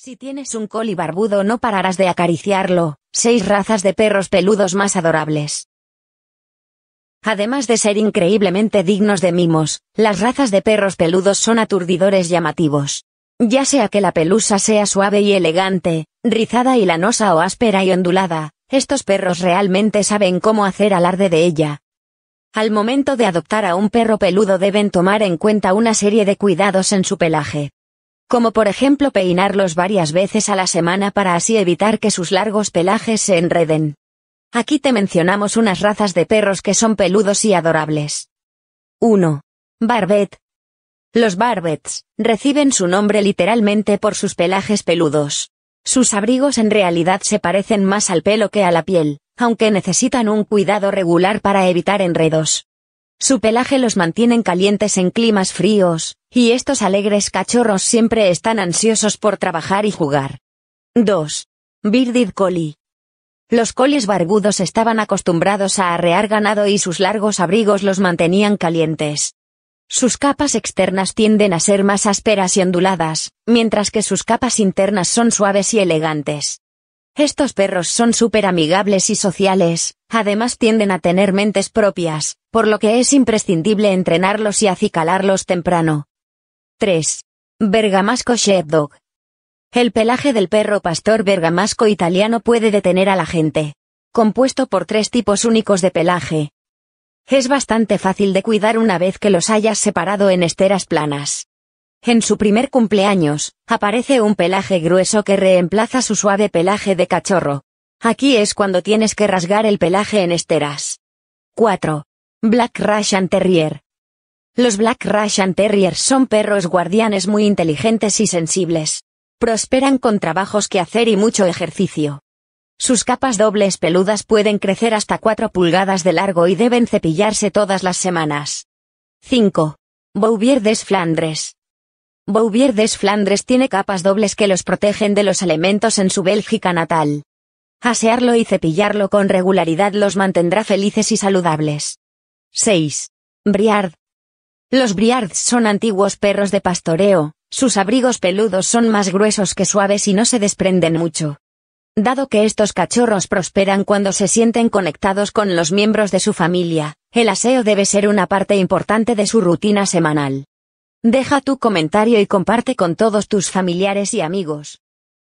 Si tienes un coli barbudo no pararás de acariciarlo, seis razas de perros peludos más adorables. Además de ser increíblemente dignos de mimos, las razas de perros peludos son aturdidores llamativos. Ya sea que la pelusa sea suave y elegante, rizada y lanosa o áspera y ondulada, estos perros realmente saben cómo hacer alarde de ella. Al momento de adoptar a un perro peludo deben tomar en cuenta una serie de cuidados en su pelaje como por ejemplo peinarlos varias veces a la semana para así evitar que sus largos pelajes se enreden. Aquí te mencionamos unas razas de perros que son peludos y adorables. 1. Barbet. Los barbets reciben su nombre literalmente por sus pelajes peludos. Sus abrigos en realidad se parecen más al pelo que a la piel, aunque necesitan un cuidado regular para evitar enredos. Su pelaje los mantienen calientes en climas fríos, y estos alegres cachorros siempre están ansiosos por trabajar y jugar. 2. Birded Collie. Los colis barbudos estaban acostumbrados a arrear ganado y sus largos abrigos los mantenían calientes. Sus capas externas tienden a ser más ásperas y onduladas, mientras que sus capas internas son suaves y elegantes. Estos perros son súper amigables y sociales, Además tienden a tener mentes propias, por lo que es imprescindible entrenarlos y acicalarlos temprano. 3. Bergamasco Shepdog. El pelaje del perro pastor bergamasco italiano puede detener a la gente. Compuesto por tres tipos únicos de pelaje. Es bastante fácil de cuidar una vez que los hayas separado en esteras planas. En su primer cumpleaños, aparece un pelaje grueso que reemplaza su suave pelaje de cachorro, Aquí es cuando tienes que rasgar el pelaje en esteras. 4. Black Russian Terrier. Los Black Russian Terrier son perros guardianes muy inteligentes y sensibles. Prosperan con trabajos que hacer y mucho ejercicio. Sus capas dobles peludas pueden crecer hasta 4 pulgadas de largo y deben cepillarse todas las semanas. 5. Bouvier des Flandres. Bouvier des Flandres tiene capas dobles que los protegen de los elementos en su Bélgica natal. Asearlo y cepillarlo con regularidad los mantendrá felices y saludables. 6. Briard. Los Briards son antiguos perros de pastoreo, sus abrigos peludos son más gruesos que suaves y no se desprenden mucho. Dado que estos cachorros prosperan cuando se sienten conectados con los miembros de su familia, el aseo debe ser una parte importante de su rutina semanal. Deja tu comentario y comparte con todos tus familiares y amigos.